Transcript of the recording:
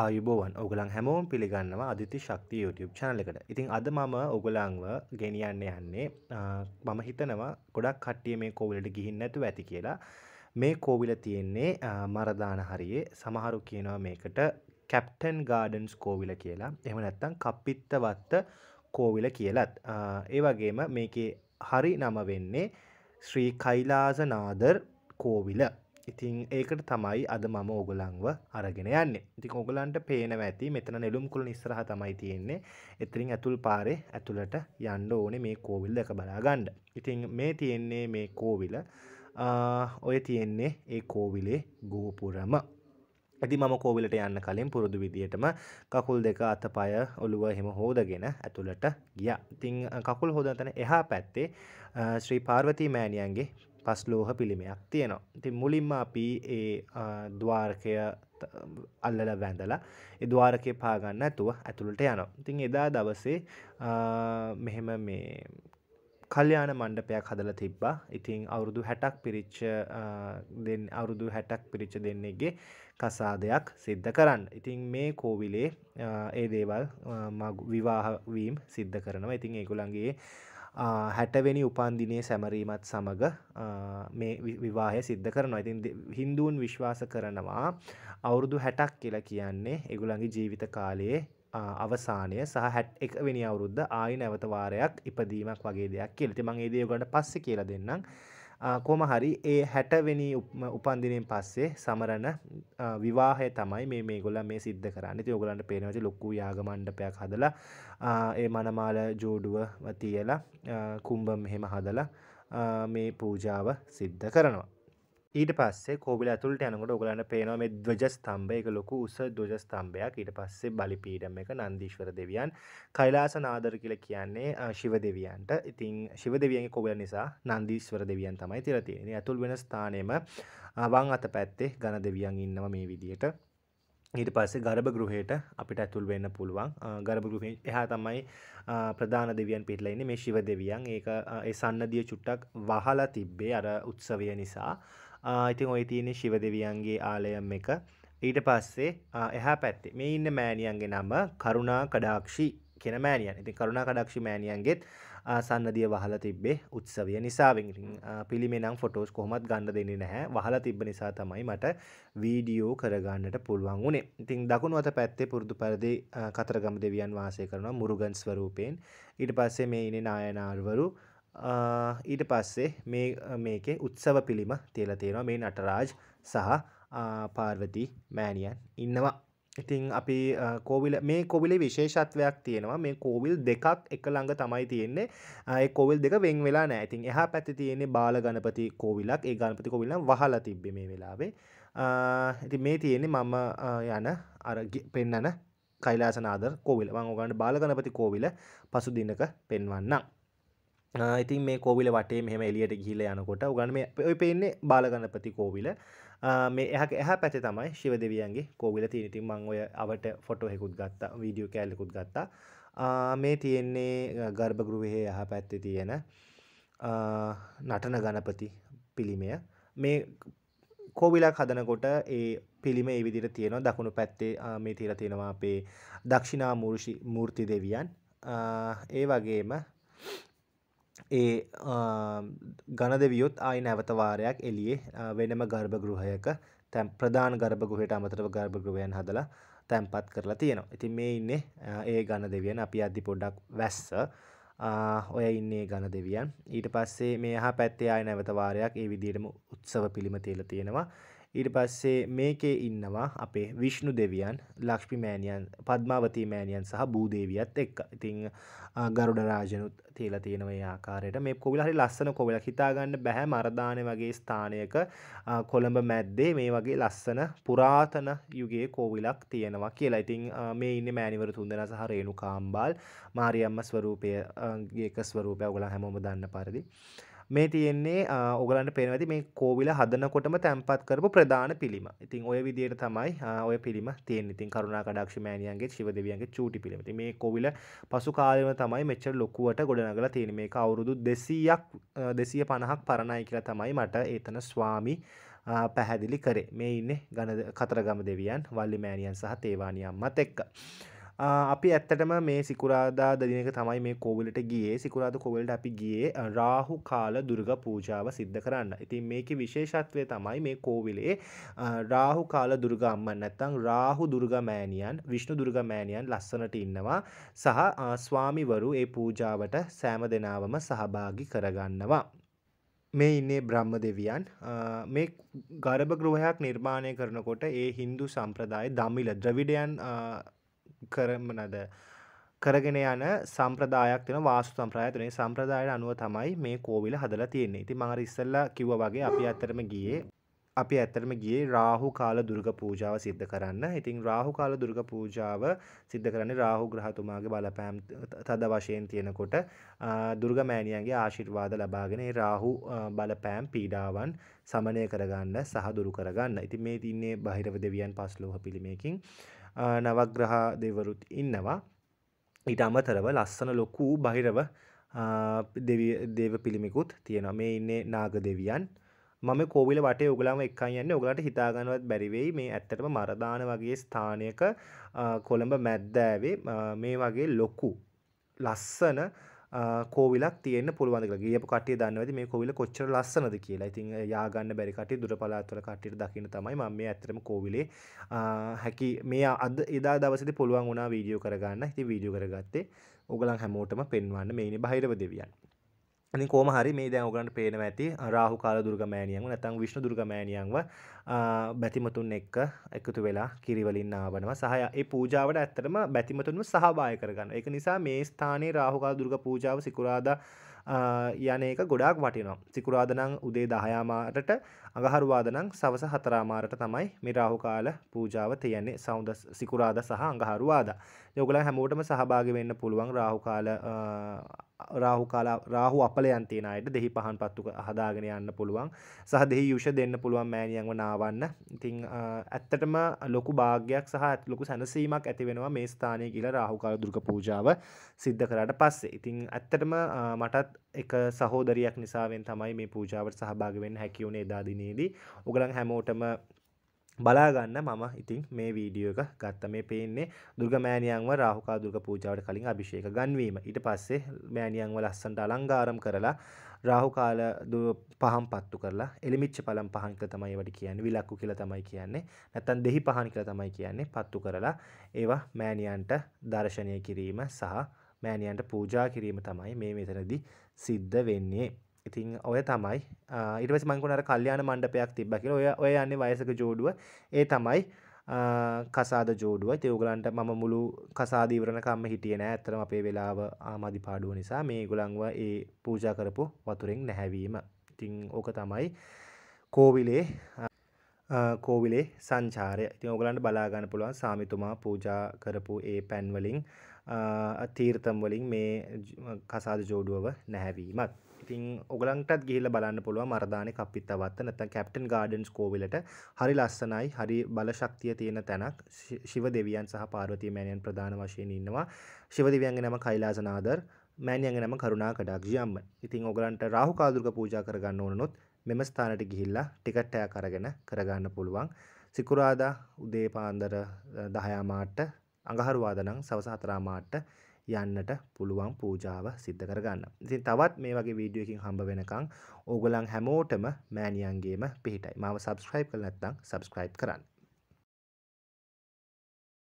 ආයුබෝවන් ඔගලන් හැමෝම් පිළිගන්නවා අධිති ශක්ති YouTube චනලකට ඉතින් අද මම ඔගලංව ගෙනියන්න යන්නේ මම හිතනවා ගොඩක් කට්ටිය මේ කෝවිලට ගිහින් නැතු ඇති කියලා මේ කෝවිල තියෙන්නේ මරදාන හරියේ සමහරු කියනවා මේකට කැප්ටන් ගාඩන්ස් කෝවිල කියලා එම නැත්තං කප්පිත්තවත්ත කෝවිල කියලත් ඒ වගේම මේකේ හරි නම වෙන්නේ ශ්‍රී කයිලාසනාදර් කෝවිල ඉතින් ඒකට තමයි අද මම ඕගොලන්ව අරගෙන යන්න ඉතින් ඔගලන්ට පේන ඇති මෙතන නෙලුම් කුල නිස්සරහ තමයි තියෙන්නේ එතරින් ඇතුල් පාරේ ඇතුළට යන්න ඕනේ මේ කෝවිල් එක බලාගන්න ඉතින් මේ තියෙන්නේ මේ කෝවිල ඔය තියෙන්නේ ඒ කෝවිලේ ගෝපුරම ඇති මම කෝවිලට යන්න කලින් පුරුදු විදියටම කකුල් දෙක අතපය ඔළුව එහෙම හෝදගෙන ඇතුළට ගියා. ඉතින් කකුල් හොදන තැන එහා පැත්තේ ශ්‍රී පාර්වතී මෑණියන්ගේ පස්ලෝහ පිළිමයක් තියෙනවා ති මුලින්ම අපි ඒ දවාර්කය අල්ලල වැඳලා එදවාරකය පාගන්න ඇතුව ඇතුළට යනවා ඉතින් එදා දවසේ මෙහෙම මේ කල්්‍යයාන මණ්ඩපයක් හදල තිබ්බා ඉතිං අවුරුදු හැටක් පිරිච්ච අවුරුදු හැටක් පිරිච්ච දෙන්නේගේ කසාදයක් සිද්ධ කරන්න ඉතිං මේ කෝවිලේ ඒ දේවල් විවාහවීම් සිද්ධ කරනවා ඉතිං ඒකුළන්ගේ හැටවෙනි උපන්දිනය සැමරීමත් සමඟ මේ විවාහය සිද්ධ කරනවා ඉතින් හින්දූන් විශ්වාස කරනවා අවුරුදු හැටක් කියලා කියන්නේ එගුළඟි ජීවිත කාලයේ අවසානය සහ හැට් එක වෙනි අවුරුද්ධ ආයි නැවතවාරයක් ඉපදීමක් වගේ දෙයක් කියලති මං ඒදේ ගොඩ පස්ස කියල දෙන්නම් කොම හරි ඒ හැටවෙනි උපන්දිනෙන් පස්සේ සමරණ විවාහය තමයි මේ මේගොල මේ සිද්ධ කරන්න යෝගලන්ට පේනවච ලොක්කු යාගමණ්ඩපයක් හදලා ඒ මනමාල ජෝඩුව තියලා කුම්බම් හෙම හදලා මේ පූජාව සිද්ධ කරනවා ඊට පස්සේ කෝබිල ඇතුළට යනකොට ඔගලන්න පේනවා මේ ද්වජස්තම්භ එක ලොකු උස ද්වජස්තම්භයක් ඊට පස්සේ බලිපීඩම් එක නන්දීශ්වර දෙවියන් කෛලාස නාදර කියලා කියන්නේ ශිව දෙවියන්ට ඉතින් ශිව දෙවියන්ගේ කෝබිල නිසා නන්දීශ්වර දෙවියන් තමයි තියලා තියෙන්නේ ඇතුල් වෙන ස්ථානයේම වම් අත පැත්තේ ඝන දෙවියන් ඉන්නවා මේ විදියට ඊට පස්සේ ගර්භ ගෘහයට අපිට ඇතුල් වෙන්න පුළුවන් ගර්භ ගෘහේ එහා තමයි ප්‍රධාන දෙවියන් පිටලා ඉන්නේ මේ ශිව දෙවියන් ඒක ඒ සන්නදිය චුට්ටක් වහලා තිබ්බේ අර උත්සවය නිසා ඉතින් ඔය තියෙන ශිව දෙවියන්ගේ ආලයම් එක ඊට පස්සේ එහා පැත්තේ මේ ඉන්න මෑණියන්ගේ නම කරුණා කඩාක්ෂි කෙන මෑනියන් ඉතින් කරුණා කඩක්ෂි මෑනියන්ගෙත් සන්නදිය වහල තිබේ උත්සවය නිසාවෙන් පිළිමෙනම් ෆොටෝස් කොහොමත් ගණඩ දෙන්නේ නැහැ වහල තිබ නිසා තමයි මට වීඩියෝ කරගන්නට පුළුවන් වුණේ ඉතින් දකුණු අත පැත්තේ පුරුදු පරදි කතරගම දෙවියන් වාසය කරන මුරුගන්ස්වරූපයෙන් ඉට පස්සේ මේ ඉනි නායනාර්වරු ඊට පස්සේ මේ මේකේ උත්සව පිළිම තියලා තියෙනවා මේ නටරාජ් සහ පාර්වති මෑණියන් ඉන්නවා ඉතින් අපි කෝවිල මේ කොවිලේ විශේෂත්වයක් තියෙනවා මේ කෝවිල් දෙකක් එක ළඟ තමයි තියෙන්නේ ඒ කෝවිල් දෙක වෙන් වෙලා නෑ ඉතින් එහා පැත්තේ තියෙන්නේ බාල ගණපති කෝවිලක් ඒ ගණපති කෝවිල නම් වහලා තිබ්බේ මේ වෙලාවේ ඉතින් මේ තියෙන්නේ මම යන අර පෙන්නන කෛලාසනාදර් කෝවිල මම ඔයගලන්ට බාල ගණපති කෝවිල පසු දිනක පෙන්වන්නම් ඉතින් මේ කෝවිල වටේ මෙහම එලියට ගිහිල යනකොට උගන් මේ ඔය පෙන්නේ බාලගන්නපති කෝවිල මේ එහ එහ පැත තමයි ශිව දෙවියන්ගේ කෝවිල තියනති මං ඔය අවට ෆොටෝහෙකුත් ගත්තා වීඩියෝ කෑල්ලෙකුත් ගත්තා මේ තියෙන්නේ ගර්භගෘහය යහ පැත්තේ තියෙන නටන ගණපති පිළිමය මේ කෝවිලක් හදනකොට ඒ පිළිම ඒ විදිහට තියෙනවා දකුණු පැත්තේ මේ තියලා තියෙනවා අපේ දක්ෂිණා මූර්ති දෙවියන් ඒ වගේම ඒ ගණ දෙවියොත් ආයි නැවතවාරයක් එලියේ වෙනම ගර්භගෘහයක තැම් ප්‍රධාන ගර්භගෘහයට අමතරව ගර්භගෘහයන් හදලා තැන්පත් කරලා තියෙනවා. ඉතින් මේ ඉන්නේ ඒ ගණ දෙවියන් අපි අද්දි පොඩ්ඩක් වැස්ස ඔය ඉන්නේ ගණ දෙවියන් ඊට පස්සේ මේ හා පැත්තේ ආය නැවතවාරයක් ඒ විදිහටම උත්සව පිළිම තියලා තියෙනවා. ඊට පස්සේ මේකේ ඉන්නවා අපේ විශ්ණු දෙවියන් ලක්ෂ්මි මෑණියන් පද්මාවතී මෑණියන් සහ භූදේවියත් එක්ක. ඉතින් ගරුඩ රාජනුත් තියලා තියෙනවා මේ ආකාරයට මේ කොවිල හරි ලස්සන කොවිලක් හිතා ගන්න බෑ මරදානේ වගේ ස්ථානයක කොළඹ මැද්දේ මේ වගේ ලස්සන පුරාතන යුගයේ කොවිලක් තියෙනවා කියලා. ඉතින් මේ ඉන්නේ මෑණිවරු තුන්දෙනා සහ රේණුකාම්බාල් මාරියම්ම ස්වරූපයගේ ස්වරූපය ඔයගොල්ලෝ හැමෝම දන්න පරිදි. මේ තියෙන්නේ ඔගලන්ට පේනවති මේ කෝවිල හදනකොටම තැන්පත් කරපු ප්‍රධාන පිළිම ඉතින් ඔය විදියට තමයි ඔය පිළිම තියෙන ඉතින් කරුණා කඩක්ෂ මෑණියන්ගේ ශිව දෙවියන්ගේ චූටි පිළිම ඉතින් මේ කෝවිල පසු කාලෙම තමයි මෙච්චර ලොකුවට ගොඩනගලා තියෙන්නේ මේක අවුරුදු 200ක් 250ක් පරණයි කියලා තමයි මට ඒතන ස්වාමි පැහැදිලි කරේ මේ ඉන්නේ ගන කතරගම දෙවියන් වල්ලි මෑණියන් සහ තේවානියම්මත් එක්ක. අපි ඇත්තටම මේ සිකුරාදා දදිනක තමයි මේ කෝවිලට ගියේ සිකුරාද කොවල්ට අපි ගියේ රාහු කාල දුර්ග පූජාව සිද්ධ කරන්න ඉතින් මේක විශේෂත්වය තමයි මේ කෝවිලේ රාහු කාල දුර්ග අම්මන් නැත්තං රාහු දුර්ග මෑණියන් විශ්ණු දුර්ග මෑණියන් ලස්සනට ඉන්නවා සහ ස්වාමිවරු ඒ පූජාවට සෑම දෙනාවම සහභාගි කරගන්නවා. මේ ඉන්නේ බ්‍රහ්ම දෙවියන් මේ ගරභ ගෘහයක් නිර්මාණය කරනකොට ඒ හින්දු සම්ප්‍රදාය දමිල ද්‍රවිඩයන් කරමන අද කරගෙන යන සම්ප්‍රදායක් වෙන වාසු සම්ප්‍රදාය තුනේ සම්ප්‍රදායට අනුව තමයි මේ කෝවිල හදලා තියෙන්නේ. ඉතින් මම අර ඉස්සෙල්ලා කිව්වා වගේ අපි ඇත්තටම ගියේ අපි ඇත්තරම ගියේ රාහු කාල දුර්ග පූජාව සිද්ධ කරන්න. ඉතින් රාහු කාල දුර්ග පූජාව සිද්ධ කරන්නේ රාහු ග්‍රහතුමාගේ බලපෑම් තද වශයෙන් තියෙනකොට දුර්ග මෑණියන්ගේ ආශිර්වාද ලබාගෙන ඒ රාහු බලපෑම් පීඩාවන් සමනය කරගන්න සහ දුරු කරගන්න. ඉතින් මේ තින්නේ බහිරව දෙවියන් පස්ලෝහ පිළිමයකින් නවග්‍රහ දෙවරුත් ඉන්නවා ඊට අමතරව ලස්සන ලොකු බහිරව දෙව පිළිමිකුත් තියෙන මේ ඉන්නේ නාග දෙවියන් මම කෝවිල වටේ ඔගලම එක් යන්න ඔගලට හිතාගන්නවත් බැරිවෙයි මේ ඇත්තටම මරදාන වගේ ස්ථානයක කොළඹ මැද්දෑවේ මේ වගේ ලොකු ලස්සන කෝවිලක් තියෙන්න පුළුවන් කියලා. ගියපු කට්ටිය දන්නවද මේ කෝවිල කොච්චර ලස්සනද කියලා. ඉතින් යා ගන්න බැරි කට්ටිය දුර පළාත්වල කට්ටියට දකින්න තමයි මම මේ ඇත්තටම කෝවිලේ හැකි මේ අද එදා දවසේදී පුළුවන් වුණා වීඩියෝ කරගන්න. ඉතින් වීඩියෝ කරගත්තේ. ඔයගලන් හැමෝටම පෙන්වන්න මේනේ බහිරව දෙවියන්. ඉතින් කොහොම හරි මේ දැන් ඔයගලන්ට පේනවා ඇති රාහු කාල දුර්ගමෑණියන්ව නැත්නම් විෂ්ණු දුර්ගමෑණියන්ව බැතිමතුන් එක්ක එකතු වෙලා කිරි වලින් ආවනවා සහ ඒ පූජාවට ඇත්තටම බැතිමතුන්ව සහභාගී කරගන්න. ඒක නිසා මේ ස්ථානයේ රාහු කාල දුර්ග පූජාව සිකුරාදා යන එක ගොඩාක් වටිනවා. සිකුරාදා නම් උදේ 10 ආමාරට අඟහරුවාදා නම් සවස 4 ආමාරට තමයි මේ රාහු කාල පූජාව තියන්නේ. සවුද සිකුරාදා සහ අඟහරුවාදා. යොගල හැමෝටම සහභාග වෙන්න පුළුවන් රාහුකාල රාහුකාල රාහු අපලයන් තියෙන අයට දෙහි පහන් පත්තු හදාගෙන යන්න පුළුවන් සහ දෙහි යුෂ දෙන්න පුළුවන් මෑණියන්ව නාවන්න ඉතින් ඇත්තටම ලොකු භාග්‍යයක් සහ ලොකු සැනසීමක් ඇති වෙනවා මේ ස්ථානය කියලා රාහුකාල දුර්ග පූජාව සිද්ධ කරාට පස්සේ ඉතින් ඇත්තටම මටත් එක සහෝදරියක් නිසාවෙන් තමයි මේ පූජාවට සහභාග වෙන්න හැකි වුණේ එදා දිනේදී. ඔයගලන් හැමෝටම බලාගන්න මම ඉතින් මේ වීඩියෝ එක ගත්ත මේ පේන්නේ දුර්ග මෑණියන්ව රාහුකා දුර්ග පූජාවට කලින් අභිෂේක ගන්වීම ඊට පස්සේ මෑණියන්ව ලස්සන්ට අලංකාරම් කරලා රාහුකාල පහම් පත්තු කරලා එලිමිච්ච පලම් පහන් කියලා තමයි ඒවට කියන්නේ විලක්කු කියලා තමයි කියන්නේ නැත්නම් දෙහි පහන් කියලා තමයි කියන්නේ පත්තු කරලා ඒවා මෑණියන්ට දර්ශනය කිරීම සහ මෑණියන්ට පූජා කිරීම තමයි මේ මෙතනදී සිද්ධ වෙන්නේ ඉතින් ඔය තමයි ඉටවස මංකුණර කල්්‍යයාන මණ්ඩපයක් තිබ්බකිල ඔය ඔය යන්නේ වයසක ජෝඩුව ඒ තමයි කසාද ජෝඩුව තයවගලන්ට මම මුළු කසාදීවරණකම්ම හිටිය නෑ ඇතරම අපේ වෙලාව ආමධි පාඩුව නිසා මේ ගුලංව ඒ පූජා කරපු වතුරෙන් නැහැවීම ඉතිං ඕක තමයි කෝවිලේ කෝවිලේ සංචාරය ඉතින් ඔගලන්ට බලාගන්න පුළුවන් සාමිතුමා පූජා කරපු ඒ පැන්වලින් තීර්තම් වලින් මේ කසාද ජෝඩුවව නැහැවීමත් ඉතින් ඔගලන්ටත් ගිහිල බලන්න පුළුව මර්ධාන කපිත් අවත්ත නැත කැප්ටන් ගාඩන්ස් කෝවිලට හරි ලස්සනයි හරි බලශක්තිය තියෙන තැනක් ශිව දෙවියන් සහ පාර්වතිය මෑණයන් ප්‍රධාන වශයෙන් ඉන්නවා ශිව දෙවියන්ගේ නම කයිලාසනාදර් මෑණියන්ගේ නම කරුණා කඩක් ජියම්ම ඉතින් ඔගලන්ට රාහු කාදුර්ග පූජා කරගන්න ඕනනොත් මෙම ස්ථානට ගිහිල්ලා ටිකට් එකක් අරගෙන කරගන්න පුළුවන් සිකුරාදා උදේ පාන්දර 10 මාට අඟහරුවාදා නම් සවස 4 මාට යන්නට පුළුවන් පූජාව සිද්ධ කරගන්න. ඉතින් තවත් මේ වගේ වීඩියෝ එකකින් හම්බ වෙනකන් ඕගොල්ලන් හැමෝටම මෑණියන්ගේම පිහිටයි. මාව subscribe කරලා නැත්නම් subscribe කරන්න.